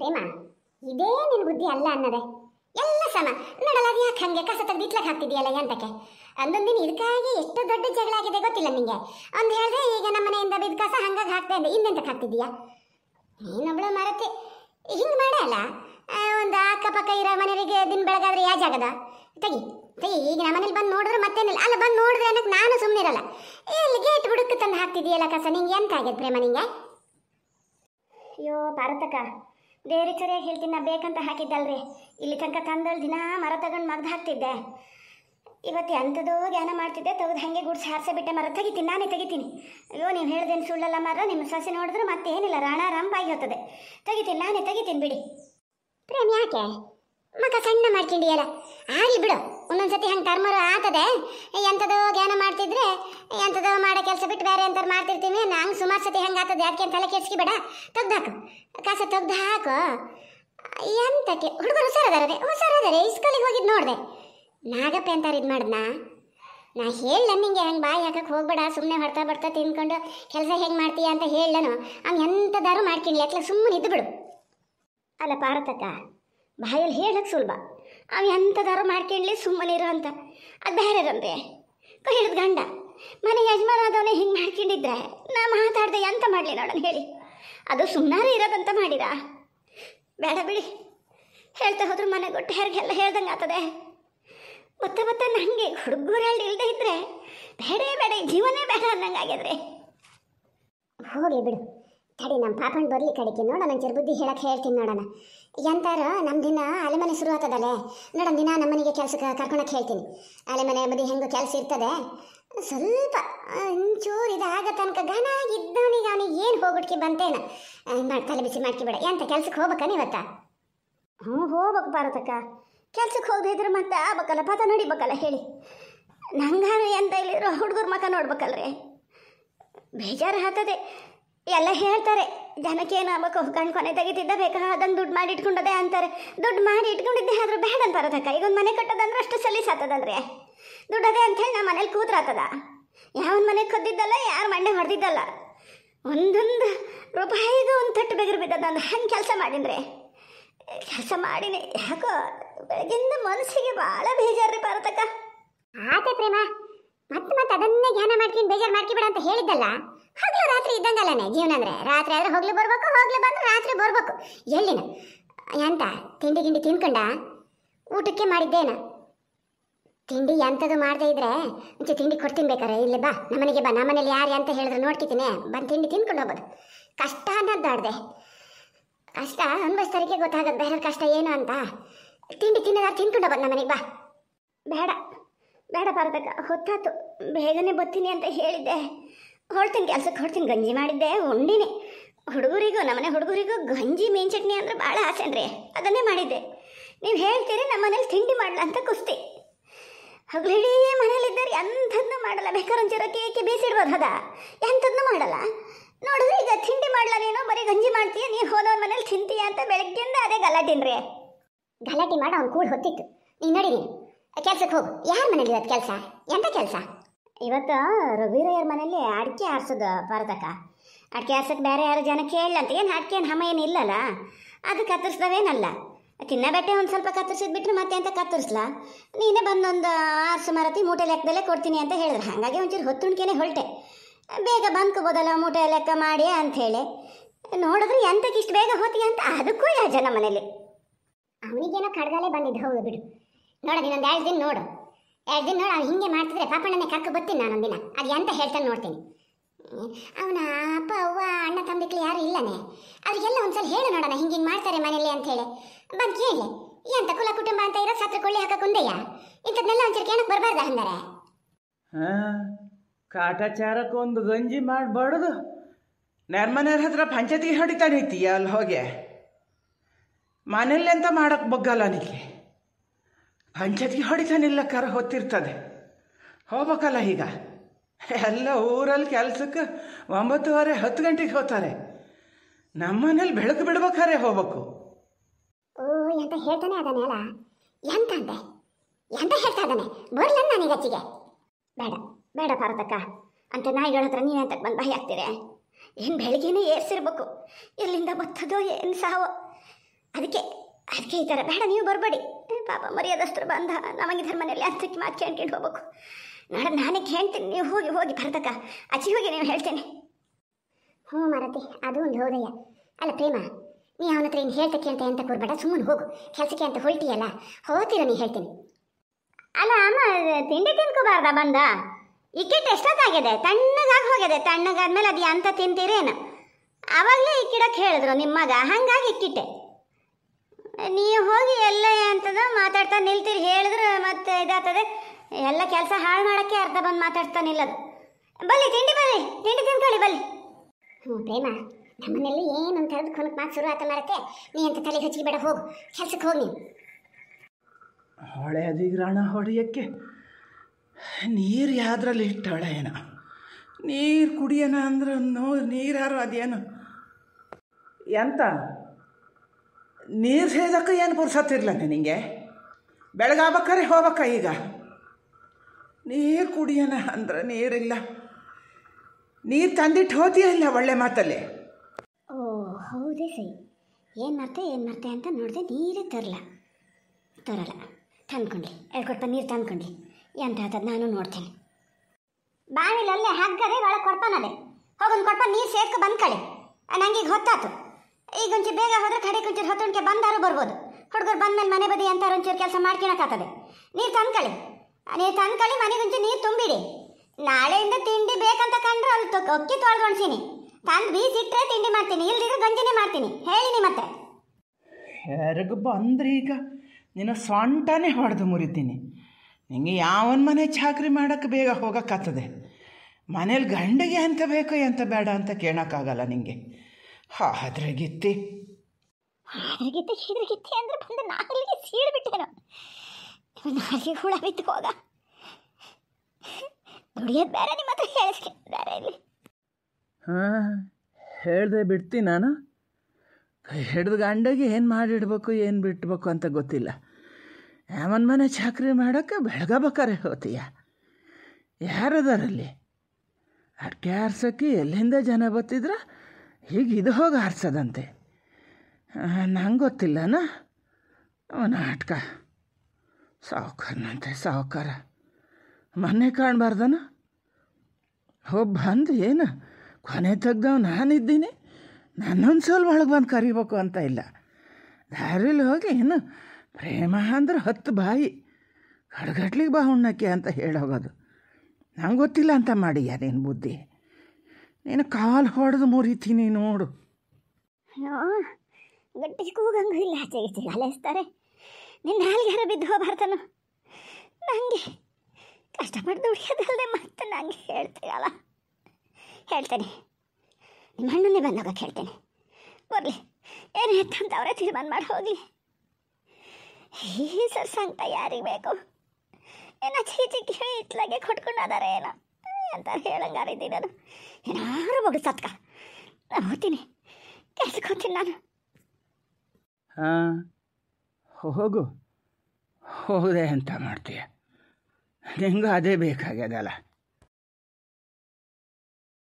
ಪ್ರೇಮ ಇದೇ ನಿನ್ನ ಬುದ್ಧಿ ಅಲ್ಲ ಅನ್ನೋದೆ ಎಲ್ಲ ಸಮ ನೋಡಲ್ಲ ಯಾಕೆ ಹಂಗೆ ಕಸ ತೆಗೆದು ಇಟ್ಲಕ್ಕೆ ಹಾಕ್ತಿದೆಯಲ್ಲ ಎಂತಕ್ಕೆ ಅಂದೊಂದಿನ ಇದಕ್ಕಾಗಿ ಎಷ್ಟು ದೊಡ್ಡ ಜಗಳ ಆಗಿದೆ ಗೊತ್ತಿಲ್ಲ ನಿಮಗೆ ಒಂದು ಹೇಳಿದ್ರೆ ಈಗ ನಮ್ಮ ಮನೆಯಿಂದ ಬಿದ್ದ ಕಸ ಹಂಗಾಗಿ ಹಾಕ್ತಾ ಇದ್ದೆ ಇನ್ನೆಂತಕ್ಕೆ ಹಾಕ್ತಿದೀಯಾ ನೀನೊಬ್ಳು ಮರತೆ ಹಿಂಗೆ ಮಾಡಲ್ಲ ಒಂದು ಅಕ್ಕಪಕ್ಕ ಇರೋ ಮನೆಯವರಿಗೆ ದಿನ ಬೆಳಗಾದ್ರೆ ಯಾವ ಜಾಗದ ತೆಗಿ ತೆಗಿ ಈಗ ನಮ್ಮ ಮನೇಲಿ ಬಂದು ನೋಡಿದ್ರೆ ಮತ್ತೇನಿಲ್ಲ ಅಲ್ಲ ಬಂದು ನೋಡಿದ್ರೆ ಅನ್ನಕ್ಕೆ ನಾನು ಸುಮ್ಮನೆ ಇರಲ್ಲ ಎಲ್ಲಿ ಗೇಟ್ ಹುಡುಕ್ ತಂದು ಹಾಕ್ತಿದೀಯಲ್ಲ ಕಸ ನಿಂಗೆ ಎಂತ ಆಗ್ಯದ ಪ್ರೇಮ ನಿಂಗೆ ಅಯ್ಯೋ ಭಾರತಕ್ಕ ಬೇರೆ ಸರಿಯಾಗಿ ಹೇಳ್ತೀನಿ ನಾ ಬೇಕಂತ ಹಾಕಿದ್ದಲ್ರಿ ಇಲ್ಲಿ ತನಕ ತಂದಲ್ಲಿ ದಿನ ಮರ ತಗೊಂಡು ಮಗ್ದು ಹಾಕ್ತಿದ್ದೆ ಇವತ್ತು ಎಂಥದೋ ಧ್ಯಾನ ಮಾಡ್ತಿದ್ದೆ ತೆಗೆದು ಹಾಗೆ ಗುಡ್ಸಿ ಹಾರಿಸೇ ಬಿಟ್ಟೆ ಮರ ತೆಗಿತೀನಿ ನಾನೇ ತೆಗಿತೀನಿ ಅಯ್ಯೋ ನೀವು ಹೇಳ್ದೇನು ಸುಳ್ಳಲ್ಲ ಮರ ನಿಮ್ಮ ಸಸಿ ನೋಡಿದ್ರೆ ಮತ್ತೇನಿಲ್ಲ ರಾಣಾರಾಂಬಾಗಿ ಹೋಗ್ತದೆ ತೆಗಿತೀನಿ ನಾನೇ ತೆಗಿತೀನಿ ಬಿಡಿ ಪ್ರೇಮ್ ಯಾಕೆ ಮಕ ಸಣ್ಣ ಮಾಡ್ಕೊಂಡಿಯಲ್ಲ ಆಗಲಿ ಬಿಡು ಸತಿ ಹಂಗೆ ಕರ್ಮರು ಆತದೆ ಕೆಲಸ ಬಿಟ್ಟು ಬೇರೆ ಅಂತ ಮಾಡ್ತಿರ್ತೀನಿ ನಂಗೆ ಸುಮಾರು ಸತಿ ಹಂಗೆ ಆಗ್ತದೆ ಅದಕ್ಕೆ ತಲೆ ಕೆಡ್ಸ್ಕಿಬೇಡ ಹಾಕು ಕಾಸ ತೆಗ್ದು ಹಾಕು ಎಂತಕ್ಕೆ ಹುಡುಗರು ಹುಷಾರದಾರೆ ಹುಷಾರದಾರೆ ಇಸ್ಕಲಿಗೆ ಹೋಗಿದ್ದು ನೋಡಿದೆ ನಾಗಪ್ಪ ಅಂತಾರೆ ಇದು ಮಾಡಿದ್ನಾ ನಾ ಹೇಳ ನಿಂಗೆ ಹಂಗೆ ಬಾಯಿ ಹಾಕಕ್ಕೆ ಹೋಗ್ಬೇಡ ಸುಮ್ಮನೆ ಹೊಡ್ತಾ ಬರ್ತಾ ತಿನ್ಕೊಂಡು ಕೆಲಸ ಹೆಂಗೆ ಮಾಡ್ತೀಯ ಅಂತ ಹೇಳ್ದನು ಅವ್ನು ಎಂಥದಾರು ಮಾಡ್ತೀನಿ ಯಾಕೆ ಸುಮ್ಮನೆ ಬಿಡು ಅಲ್ಲ ಪಾರತಕ್ಕ ಬಾಯಲ್ಲಿ ಹೇಳಕ್ಕೆ ಸುಲಭ ಅವ್ನು ಎಂಥದಾರು ಮಾಡ್ಕೊಂಡ್ಲಿ ಸುಮ್ಮನೆ ಇರೋ ಅಂತ ಅದು ಬೇರೆ ರಂದ್ರೆ ಹೇಳಿದ ಗಂಡ ಮನೆ ಯಜಮಾನಾದವನೇ ಹಿಂಗೆ ಮಾಡ್ಕೊಂಡಿದ್ರೆ ನಾ ಮಾತಾಡ್ದೆ ಎಂತ ಮಾಡಲಿ ನೋಡೋಣ ಹೇಳಿ ಅದು ಸುಮ್ಮನೆ ಇರೋದಂತ ಮಾಡಿದ ಬೇಡ ಬಿಡಿ ಹೇಳ್ತಾ ಹೋದ್ರು ಮನೆ ಗೊಟ್ಟು ಯಾರಿಗೆಲ್ಲ ಹೇಳ್ದಂಗೆ ಆಗ್ತದೆ ಮತ್ತ ಮತ್ತೆ ನನಗೆ ಹುಡುಗರು ಹೇಳಿ ಇಲ್ಲದೆ ಇದ್ರೆ ಬೇಡ ಬೇಡ ಜೀವನೇ ಬೇಡ ಅನ್ನಂಗೆ ಆಗ್ಯದ್ರಿ ಹೋಗಲಿ ಬಿಡು ತಡಿ ನಮ್ಮ ಪಾಪಣ್ಣ ಬರಲಿ ಕಡೆಗೆ ನೋಡೋಣ ಚರ್ ಹೇಳಕ್ಕೆ ಹೇಳ್ತೀನಿ ನೋಡೋಣ ಎಂತಾರ ನಮ್ಮ ದಿನ ಅಲೆಮನೆ ಶುರು ಆಗ್ತದಲ್ಲೇ ನೋಡ ದಿನ ನಮ್ಮನೆಗೆ ಕೆಲಸಕ್ಕೆ ಕರ್ಕೊಳಕ್ಕೆ ಹೇಳ್ತೀನಿ ಅಲೆಮನೆ ಬದಿ ಹೆಂಗೆ ಕೆಲಸ ಇರ್ತದೆ ಸ್ವಲ್ಪ ಒಂಚೂರು ಇದಾಗ ತನಕ ಘನ ಆಗಿದ್ದವನಿಗೆ ಅವನಿಗೆ ಏನು ಹೋಗ್ಬಿಟ್ಕಿ ಬಂತೇನ ಮಾಡಿ ತಲೆ ಬಿಸಿ ಮಾಡ್ಕಿಬೇಡ ಎಂತ ಕೆಲ್ಸಕ್ಕೆ ಹೋಗ್ಬೇಕಾನ ಇವತ್ತ ಹ್ಞೂ ಹೋಗ್ಬೇಕು ಭಾರತಕ್ಕ ಕೆಲ್ಸಕ್ಕೆ ಹೋಗದಿದ್ರೆ ಮತ್ತೆ ಆಗ್ಬೇಕಲ್ಲ ಪದ ನಡಿಬೇಕಲ್ಲ ಹೇಳಿ ನಂಗಾರು ಎಂತ ಇಲ್ಲಿರೋ ಹುಡುಗರ ಮಕ ನೋಡ್ಬೇಕಲ್ರಿ ಬೇಜಾರು ಆಗ್ತದೆ ಎಲ್ಲ ಹೇಳ್ತಾರೆ ಜನಕ್ಕೆ ಏನು ಕಣ್ ಕೊನೆ ತೆಗಿತಿದ್ದ ಬೇಕಾ ಅದನ್ನು ದುಡ್ಡು ಮಾಡಿ ಇಟ್ಕೊಂಡದೆ ಅಂತಾರೆ ದುಡ್ಡು ಮಾಡಿ ಇಟ್ಕೊಂಡಿದ್ದೆ ಆದ್ರೂ ಬೇಡ ಅಂತಾರೆ ಅದಕ್ಕ ಈಗ ಒಂದು ಮನೆ ಕಟ್ಟೋದಂದ್ರೆ ಅಷ್ಟು ಸಲೀಸಾತದಲ್ರಿ ದುಡ್ಡದೆ ಅಂಥೇಳಿ ನಮ್ಮ ಮನೇಲಿ ಕೂತ್ರಾತದ ಯಾವ ಮನೆ ಕದ್ದಿದ್ದಲ್ಲ ಯಾರು ಮಂಡೆ ಹೊಡೆದಿದ್ದಲ್ಲ ಒಂದೊಂದು ರೂಪಾಯಿಗೂ ಒಂದು ತಟ್ಟು ಬೆಗರು ಬಿದ್ದದ ಅಂದ್ರೆ ಹಂಗೆ ಕೆಲಸ ಮಾಡಿದ್ರೆ ಕೆಲಸ ಮಾಡಿನಿ ಯಾಕೋ ಬೆಳಗಿಂದ ಮನಸ್ಸಿಗೆ ಭಾಳ ಬೇಜಾರು ಪರತಕ್ಕ ಆತ ಮತ್ತೆ ಮತ್ತೆ ಅದನ್ನೇ ಜ್ಞಾನ ಮಾಡ್ತೀನಿ ಬೇಜಾರು ಬಿಡ ಅಂತ ಹೇಳಿದ್ದಲ್ಲ ಹಗಲು ರಾತ್ರಿ ಇದ್ದಂಗಲ್ಲನೆ ಜೀವನ ಅಂದ್ರೆ ರಾತ್ರಿ ಆದ್ರೆ ಹೋಗ್ಲಿ ಬರ್ಬೇಕು ಹೋಗ್ಲಿ ಬಂದು ರಾತ್ರಿ ಬರ್ಬೇಕು ಎಲ್ಲಿನ ಎಂತ ತಿಂಡಿ ಗಿಂಡಿ ತಿನ್ಕೊಂಡ ಊಟಕ್ಕೆ ಮಾಡಿದ್ದೇನು ತಿಂಡಿ ಎಂಥದ್ದು ಮಾಡದೇ ಇದ್ರೆ ಮುಂಚೆ ತಿಂಡಿ ಕೊಡ್ತೀನಿ ಬೇಕಾರೆ ಇಲ್ಲಿ ಬಾ ನಮ್ಮನೆಗೆ ಬಾ ನಮ್ಮನೇಲಿ ಯಾರು ಅಂತ ಹೇಳಿದ್ರು ನೋಡ್ಕಿತೀನಿ ಬಂದು ತಿಂಡಿ ತಿನ್ಕೊಂಡು ಹೋಗ್ಬೋದು ಕಷ್ಟ ಅನ್ನೋದಾಡ್ದೆ ಕಷ್ಟ ಅನ್ಭವಿಸ್ತಾರಿಗೆ ಗೊತ್ತಾಗುತ್ತೆ ಬೇರೆ ಕಷ್ಟ ಏನು ಅಂತ ತಿಂಡಿ ತಿನ್ನೋದಾರು ತಿನ್ಕೊಂಡು ಹೋಗ್ಬೋದು ನಮ್ಮನೆಗೆ ಬಾ ಬೇಡ ಬೇಡ ಬರಬೇಕ ಹೊತ್ತಾತು ಬೇಗನೆ ಬರ್ತೀನಿ ಅಂತ ಹೇಳಿದ್ದೆ ಹೊಡ್ತೀನಿ ಕೆಲ್ಸಕ್ಕೆ ಹೊಡ್ತೀನಿ ಗಂಜಿ ಮಾಡಿದ್ದೆ ಉಂಡಿನಿ ಹುಡುಗರಿಗೂ ನಮ್ಮನೆ ಹುಡುಗರಿಗೂ ಗಂಜಿ ಮೀನ್ ಚಟ್ನಿ ಅಂದರೆ ಭಾಳ ಆಸೆನ್ರಿ ಅದನ್ನೇ ಮಾಡಿದ್ದೆ ನೀವು ಹೇಳ್ತೀರಿ ನಮ್ಮ ಮನೇಲಿ ತಿಂಡಿ ಮಾಡಲ್ಲ ಅಂತ ಕುಸ್ತಿ ಹಗಲಿಡೀ ಮನೇಲಿದ್ದಾರೆ ಎಂಥದ್ದು ಮಾಡಲ್ಲ ಬೇಕಾದ್ರೆ ಒಂಚೂರು ಕೇಕಿ ಅದ ಎಂಥದ್ದು ಮಾಡಲ್ಲ ನೋಡಿದ್ರೆ ಈಗ ತಿಂಡಿ ಮಾಡಲ್ಲ ನೀನು ಬರೀ ಗಂಜಿ ಮಾಡ್ತೀಯ ನೀನು ಹೋದವ್ರ ಮನೇಲಿ ತಿಂತೀಯ ಅಂತ ಬೆಳಗ್ಗೆಯಿಂದ ಅದೇ ಗಲಾಟಿನ್ರಿ ಗಲಾಟಿ ಮಾಡೋ ಅವ್ನು ಕೂಡ ಹೊತ್ತಿತ್ತು ನೀನು ನೋಡಿ ನೀನು ಕೆಲಸಕ್ಕೆ ಹೋಗು ಯಾರ ಮನೇಲಿ ಇವತ್ತು ಕೆಲಸ ಎಂಥ ಕೆಲಸ ಇವತ್ತು ರಘುವೀರಯ್ಯರ ಮನೆಯಲ್ಲಿ ಅಡಿಕೆ ಆರಿಸೋದು ಭಾರತಕ್ಕ ಅಡಿಕೆ ಆರ್ಸಕ್ಕೆ ಬೇರೆ ಯಾರು ಜನ ಕೇಳಲ್ಲ ಅಂತ ಏನು ಅಡಿಕೆ ಏನು ಹಮ ಏನು ಇಲ್ಲಲ್ಲ ಅದು ಕತ್ತರಿಸ್ದವೇನಲ್ಲ ತಿನ್ನ ಬಟ್ಟೆ ಒಂದು ಸ್ವಲ್ಪ ಕತ್ತರಿಸಿದ್ ಮತ್ತೆ ಅಂತ ಕತ್ತರಿಸ್ಲಾ ನೀನೇ ಒಂದು ಆರ್ಸು ಮಾರತಿ ಮೂಟೆ ಲೆಕ್ಕದಲ್ಲೇ ಕೊಡ್ತೀನಿ ಅಂತ ಹೇಳಿದ್ರು ಹಾಗಾಗಿ ಒಂಚೂರು ಹೊತ್ತುಣ್ಕೆನೇ ಹೊರಟೆ ಬೇಗ ಬಂದ್ಕೋಬೋದಲ್ಲ ಮೂಟೆ ಲೆಕ್ಕ ಮಾಡಿ ಅಂಥೇಳಿ ನೋಡಿದ್ರೆ ಎಂತಕ್ಕೆ ಇಷ್ಟು ಬೇಗ ಹೋತಿ ಅಂತ ಅದಕ್ಕೂ ಯಾವ ಜನ ಮನೇಲಿ ಅವನಿಗೇನೋ ಕಡಗಾಲೇ ಬಂದಿದ್ದು ಹೌದು ಬಿಡು ನೋಡ ಇನ್ನೊಂದು ಎರಡು ದಿನ ನೋಡು ಎರಡು ದಿನ ಅವ್ನು ಹಿಂಗೆ ಮಾಡ್ತಿದ್ರೆ ಪಾಪಣ್ಣನೇ ಕರ್ಕೊ ಬರ್ತೀನಿ ನಾನೊಂದಿನ ಅದು ಎಂತ ಹೇಳ್ತಾನೆ ನೋಡ್ತೀನಿ ಅವನ ಅಪ್ಪ ಅವ್ವ ಅಣ್ಣ ತಂಬಿಕ್ಲಿ ಯಾರು ಇಲ್ಲನೆ ಅವ್ರಿಗೆಲ್ಲ ಒಂದ್ಸಲ ಹೇಳು ನೋಡೋಣ ಹಿಂಗೆ ಹಿಂಗೆ ಮಾಡ್ತಾರೆ ಮನೆಯಲ್ಲಿ ಅಂತ ಹೇಳಿ ಬಂದು ಕೇಳಿ ಎಂತ ಕುಲ ಕುಟುಂಬ ಅಂತ ಇರೋ ಸತ್ರ ಕೊಳ್ಳಿ ಹಾಕಕ್ಕೆ ಮುಂದೆಯಾ ಇಂಥದ್ನೆಲ್ಲ ಒಂಚೂರು ಕೇಳಕ್ಕೆ ಬರಬಾರ್ದ ಅಂದರೆ ಕಾಟಾಚಾರಕ್ಕೊಂದು ಗಂಜಿ ಮಾಡಬಾರ್ದು ನರ್ಮನೆಯವ್ರ ಹತ್ರ ಪಂಚಾಯತಿಗೆ ಹೊಡಿತಾನೆ ಇತ್ತೀಯ ಅಲ್ಲಿ ಹೋಗಿ ಮನೇಲಿ ಅಂತ ಮಾಡಕ್ಕೆ ಬಗ್ಗಲ್ಲ ನಿಕ್ಕೆ ಪಂಚಾಯತ್ಗೆ ಹೊಡಿತಾನಿಲ್ಲ ಕರ ಹೊತ್ತಿರ್ತದೆ ಹೋಗ್ಬೇಕಲ್ಲ ಈಗ ಎಲ್ಲ ಊರಲ್ಲಿ ಕೆಲಸಕ್ಕೆ ಒಂಬತ್ತುವರೆ ಹತ್ತು ಗಂಟೆಗೆ ಹೋಗ್ತಾರೆ ನಮ್ಮನೇಲಿ ಬೆಳಕು ಬಿಡ್ಬೇಕಾರೆ ಹೋಗ್ಬೇಕು ಓ ಎಂತ ಹೇಳ್ತಾನೆ ಅದಾನೆ ಅಲ್ಲ ಎಂತ ಅಂತೆ ಎಂತ ಹೇಳ್ತಾ ಇದ್ದಾನೆ ಬರ್ಲನ್ ನನಗೆ ಬೇಡ ಬೇಡ ಭಾರತಕ್ಕ ಅಂತ ನಾಯಿಗಳ ಹತ್ರ ನೀನೆಂತಕ್ಕೆ ಬಂದು ಬಾಯಿ ಹಾಕ್ತೀರಿ ಏನು ಬೆಳಿಗ್ಗೆನೇ ಏರ್ಸಿರ್ಬೇಕು ಎಲ್ಲಿಂದ ಬತ್ತದೋ ಏನು ಸಾವೋ ಅದಕ್ಕೆ ಅದಕ್ಕೆ ಈ ಥರ ಬೇಡ ನೀವು ಬರಬೇಡಿ ಪಾಪ ಮರ್ಯಾದಸ್ತ್ರ ಬಂದ ನಮಗೆ ಧರ್ಮನಲ್ಲಿ ಅರ್ಥಕ್ಕೆ ಮಾತು ಕೇಳ್ಕೊಂಡು ಹೋಗ್ಬೇಕು ನಾಳೆ ನಾನೇ ಹೇಳ್ತೀನಿ ನೀವು ಹೋಗಿ ಹೋಗಿ ಭರ್ತಕ ಅಚ್ಚಿ ಹೋಗಿ ನೀವು ಹೇಳ್ತೇನೆ ಹ್ಞೂ ಮಾರತಿ ಅದು ಒಂದು ಹೋದಯ ಅಲ್ಲ ಪ್ರೇಮ ನೀ ಅವನ ಹತ್ರ ಏನು ಹೇಳ್ತಕ್ಕೆ ಅಂತ ಎಂತ ಕೂರ್ಬೇಡ ಸುಮ್ಮನೆ ಹೋಗು ಕೆಲಸಕ್ಕೆ ಅಂತ ಹೊಲ್ಟಿಯಲ್ಲ ಹೋಗ್ತೀರ ನೀ ಹೇಳ್ತೀನಿ ಅಲ್ಲ ಅಮ್ಮ ತಿಂಡಿ ತಿನ್ಕೋಬಾರ್ದ ಬಂದ ಇಕ್ಕಿಟ್ ಎಷ್ಟೊತ್ತಾಗಿದೆ ತಣ್ಣಗಾಗಿ ಹೋಗಿದೆ ತಣ್ಣಗಾದ್ಮೇಲೆ ಅದು ಅಂತ ತಿಂತೀರೇನು ಅವಾಗಲೇ ಇಕ್ಕಿಡಕ್ಕೆ ಹೇಳಿದ್ರು ನಿಮ್ಮ ಮಗ ಹಾಗಾಗಿ ಇಕ್ಕಿಟ್ಟೆ ನೀವು ಹೋಗಿ ಎಲ್ಲ ಅಂತದ ಮಾತಾಡ್ತಾ ನಿಲ್ತೀರಿ ಹೇಳಿದ್ರೆ ಮತ್ತೆ ಇದಾಗ್ತದೆ ಎಲ್ಲ ಕೆಲಸ ಹಾಳು ಮಾಡೋಕ್ಕೆ ಅರ್ಧ ಬಂದು ಮಾತಾಡ್ತಾ ನಿಲ್ಲದು ಬಲ್ಲಿ ತಿಂಡಿ ಬಲ್ಲಿ ತಿಂಡಿ ತಿನ್ಕೊಳ್ಳಿ ಬಲ್ಲಿ ಹ್ಞೂ ಪ್ರೇಮ ನಮ್ಮನೆಯಲ್ಲಿ ಏನು ಅಂತ ಹೇಳಿದ್ರು ಕೊನಕ್ ಮಾತು ಶುರು ಆತ ಮಾಡತ್ತೆ ನೀ ಅಂತ ತಲೆ ಹಚ್ಚಿ ಬೇಡ ಹೋಗು ಕೆಲ್ಸಕ್ಕೆ ಹೋಗಿ ಹೊಳೆ ಅಧಿಗ್ರಹಣ ಹೊಡೆಯಕ್ಕೆ ನೀರು ಯಾವ್ದ್ರಲ್ಲಿ ಇಟ್ಟವಳೆ ಏನ ನೀರು ಕುಡಿಯೋಣ ಅಂದ್ರೆ ನೋ ನೀರು ಯಾರು ಅದೇನು ಎಂತ ನೀರು ಸೇದಕ್ಕೆ ಏನು ಪುರ್ಸತ್ತಿರಲ್ಲ ನಿನಗೆ ಬೆಳಗಾಬೇಕಾರೆ ಹೋಗ್ಬೇಕ ಈಗ ನೀರು ಕುಡಿಯೋಣ ಅಂದ್ರೆ ನೀರಿಲ್ಲ ನೀರು ತಂದಿಟ್ಟು ಹೋತೀಯ ಇಲ್ಲ ಒಳ್ಳೆ ಮಾತಲ್ಲಿ ಓ ಹೌದೇ ಸರಿ ಏನು ಮಾಡ್ತೆ ಏನು ಮಾಡ್ತೆ ಅಂತ ನೋಡಿದೆ ನೀರೇ ತರಲ್ಲ ತರಲ್ಲ ತಂದ್ಕೊಂಡು ಹೇಳ್ಕೊಟ್ಟ ನೀರು ತಂದ್ಕೊಂಡು ಎಂತ ಆತದ ನಾನು ನೋಡ್ತೀನಿ ಬಾವಿಲಲ್ಲೇ ಹಗ್ಗದೆ ಒಳಗೆ ಕೊಡ್ಪನಲ್ಲೇ ಹೋಗೊಂದು ಕೊಡ್ಪ ನೀರು ಸೇರ್ಕೊ ಬಂದ್ಕಳೆ ನಂಗೆ ಈಗ ಈಗ ಒಂಚೂರು ಬೇಗ ಹೋದ್ರೆ ಕಡೆ ಒಂಚೂರು ಗಂಟೆ ಬಂದಾರು ಬರ್ಬೋದು ಹುಡುಗರು ಬಂದ್ಮೇಲೆ ಮನೆ ಬದಿ ಅಂತ ಒಂಚೂರು ಕೆಲಸ ಮಾಡ್ಕೊಳಕ್ಕಾಗ್ತದೆ ನೀರು ತಂದ್ಕೊಳ್ಳಿ ನೀರು ತಂದ್ಕೊಳ್ಳಿ ಮನೆಗೆ ಒಂಚೂರು ನೀರು ತುಂಬಿಡಿ ನಾಳೆಯಿಂದ ತಿಂಡಿ ಬೇಕಂತ ಕಂಡ್ರೆ ಅಲ್ಲಿ ಅಕ್ಕಿ ತೊಳೆದು ತಂದು ಬೀಸಿಟ್ರೆ ತಿಂಡಿ ಮಾಡ್ತೀನಿ ಇಲ್ದಿದ್ರೆ ಗಂಜಿನೇ ಮಾಡ್ತೀನಿ ಹೇಳಿನಿ ಮತ್ತೆ ಹೆರಗಬ್ಬ ಬಂದ್ರೆ ಈಗ ನಿನ್ನ ಸೊಂಟನೇ ಹೊಡೆದು ಮುರಿತೀನಿ ನಿಂಗೆ ಯಾವನ ಮನೆ ಚಾಕ್ರಿ ಮಾಡೋಕ್ಕೆ ಬೇಗ ಹೋಗಕ್ಕಾಗ್ತದೆ ಮನೇಲಿ ಗಂಡಿಗೆ ಅಂತ ಬೇಕು ಎಂತ ಬೇಡ ಅಂತ ಕೇಳೋಕ್ಕಾಗಲ್ಲ ನಿಮಗೆ ಹಾದ್ರಗಿತ್ತಿ ಹಾದ್ರಗಿತ್ತೆ ಹೀದ್ರಗಿತ್ತೆ ಅಂದ್ರೆ ಬಂದು ನಾಲಿಗೆ ಸೀಳ್ಬಿಟ್ಟೇನು ನಾಲಿಗೆ ಹುಳ ಬಿತ್ತು ಹೋಗ ದುಡಿಯೋದು ಬೇರೆ ನಿಮ್ಮ ಹತ್ರ ಹೇಳಿಸ್ಕೆ ಇಲ್ಲಿ ಹಾಂ ಹೇಳ್ದೆ ಬಿಡ್ತಿ ನಾನು ಕೈ ಹಿಡ್ದು ಗಂಡಗೆ ಏನು ಮಾಡಿಡ್ಬೇಕು ಏನು ಬಿಟ್ಬೇಕು ಅಂತ ಗೊತ್ತಿಲ್ಲ ಯಾವನ ಮನೆ ಚಾಕ್ರಿ ಮಾಡೋಕ್ಕೆ ಬೆಳಗಬೇಕಾರೆ ಹೋತೀಯ ಯಾರದಾರಲ್ಲಿ ಅಟ್ಕೆ ಆರ್ಸೋಕ್ಕೆ ಎಲ್ಲಿಂದ ಜನ ಬತ್ತಿದ್ರಾ ಹೀಗೆ ಇದು ಹೋಗಿ ಆರಿಸೋದಂತೆ ನಂಗೆ ಗೊತ್ತಿಲ್ಲನ ಅವನ ಆಟಕ ಸಾವುಕಾರನಂತೆ ಸಾವುಕಾರ ಮೊನ್ನೆ ಕಾಣಬಾರ್ದನ ಹೋಗಿ ಬಂದು ಏನು ಕೊನೆ ತೆಗ್ದವ್ ನಾನಿದ್ದೀನಿ ನನ್ನೊಂದು ಸೋಲ್ ಒಳಗೆ ಬಂದು ಕರಿಬೇಕು ಅಂತ ಇಲ್ಲ ದಾರಿಲಿ ಹೋಗಿ ಏನು ಪ್ರೇಮ ಅಂದ್ರೆ ಹತ್ತು ಬಾಯಿ ಗಡ್ಗಟ್ಲಿಗೆ ಬಾ ಉಣ್ಣಕ್ಕೆ ಅಂತ ಹೇಳೋಗೋದು ನಂಗೆ ಗೊತ್ತಿಲ್ಲ ಅಂತ ಮಾಡಿ ಯಾರೇನು ಬುದ್ಧಿ ನೀನು ಕಾಲು ಹೊಡೆದು ಮುರಿತೀನಿ ನೋಡು ಅಯ್ಯೋ ಗಟ್ಟಿಗೆ ಕೂಗಂಗೂ ಇಲ್ಲ ಆಚೆ ಈಚೆ ನಿನ್ನ ಹಾಲಿಗೆ ಬಿದ್ದು ಹೋಗ್ಬಾರ್ದನು ನನಗೆ ಕಷ್ಟಪಟ್ಟು ದುಡಿಯೋದಲ್ಲದೆ ಮತ್ತೆ ನನಗೆ ಹೇಳ್ತೀರಲ್ಲ ಹೇಳ್ತೇನೆ ನಿಮ್ಮ ಅಣ್ಣನೇ ಬಂದಾಗ ಹೇಳ್ತೇನೆ ಬರಲಿ ಏನು ಅಂತ ಅವರೇ ತೀರ್ಮಾನ ಮಾಡಿ ಹೋಗಲಿ ಈ ಸರ್ ಸಂಕಟ ಯಾರಿಗೆ ಬೇಕು ಏನೋ ಈಚೆ ಕಿವಿ ಇಟ್ಲಾಗೆ ಕೊಟ್ಕೊಂಡು ಏನೋ ಅಂತ ಹೇಳಂಗಾರೈತಿ ನಾನು ಏನಾರು ಮಗಳು ಸತ್ಕ ನಾನು ಹೋಗ್ತೀನಿ ಕೆಲ್ಸಕ್ಕೆ ನಾನು ಹಾಂ ಹೋಗು ಹೋದೆ ಅಂತ ಮಾಡ್ತೀಯ ನಿಂಗೂ ಅದೇ ಬೇಕಾಗ್ಯದಲ್ಲ